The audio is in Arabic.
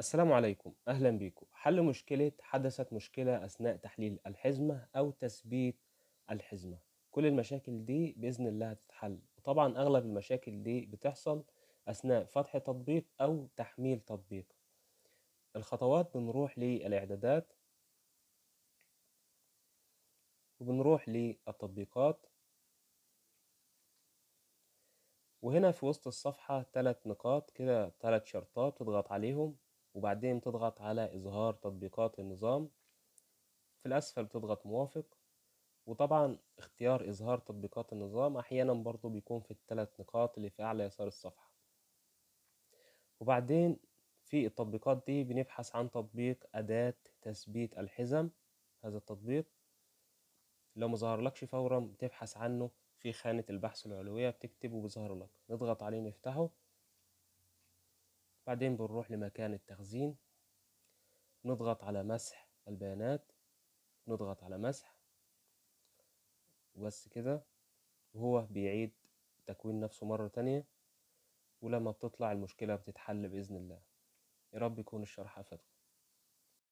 السلام عليكم أهلا بكم حل مشكلة حدثت مشكلة أثناء تحليل الحزمة أو تثبيت الحزمة كل المشاكل دي بإذن الله هتتحل وطبعا أغلب المشاكل دي بتحصل أثناء فتح تطبيق أو تحميل تطبيق الخطوات بنروح للإعدادات وبنروح للتطبيقات وهنا في وسط الصفحة تلات نقاط كده تلات شرطات تضغط عليهم وبعدين تضغط على إظهار تطبيقات النظام في الأسفل بتضغط موافق وطبعا اختيار إظهار تطبيقات النظام أحيانا برضو بيكون في الثلاث نقاط اللي في أعلى يسار الصفحة وبعدين في التطبيقات دي بنبحث عن تطبيق أداة تثبيت الحزم هذا التطبيق لو مظهر لكش فورا بتبحث عنه في خانة البحث العلوية بتكتب وبيظهر لك نضغط عليه نفتحه بعدين بنروح لمكان التخزين نضغط على مسح البيانات نضغط على مسح وبس كده وهو بيعيد تكوين نفسه مرة تانية ولما بتطلع المشكلة بتتحل بإذن الله يا رب يكون الشرح أفادكم